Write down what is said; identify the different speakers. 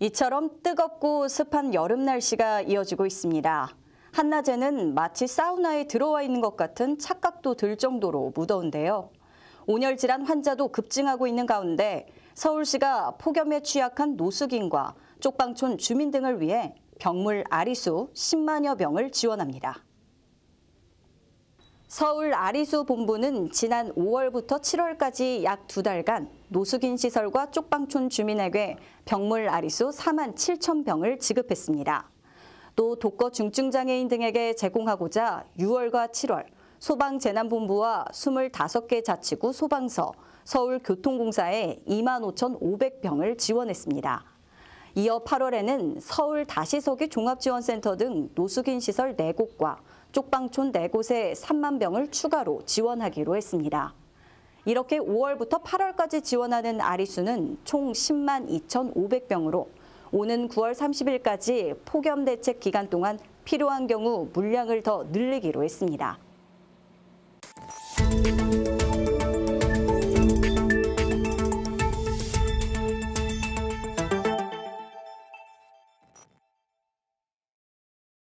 Speaker 1: 이처럼 뜨겁고 습한 여름 날씨가 이어지고 있습니다. 한낮에는 마치 사우나에 들어와 있는 것 같은 착각도 들 정도로 무더운데요. 온열 질환 환자도 급증하고 있는 가운데 서울시가 폭염에 취약한 노숙인과 쪽방촌 주민 등을 위해 병물 아리수 10만여 병을 지원합니다. 서울 아리수 본부는 지난 5월부터 7월까지 약 두 달간 노숙인 시설과 쪽방촌 주민에게 병물 아리수 4만 7천 병을 지급했습니다. 또 독거 중증장애인 등에게 제공하고자 6월과 7월 소방재난본부와 25개 자치구 소방서, 서울교통공사에 2만 5,500병을 지원했습니다. 이어 8월에는 서울 다시소기 종합지원센터 등 노숙인 시설 4곳과 쪽방촌 4곳에 3만 병을 추가로 지원하기로 했습니다. 이렇게 5월부터 8월까지 지원하는 아리수는 총 10만 2,500병으로 오는 9월 30일까지 폭염 대책 기간 동안 필요한 경우 물량을 더 늘리기로 했습니다.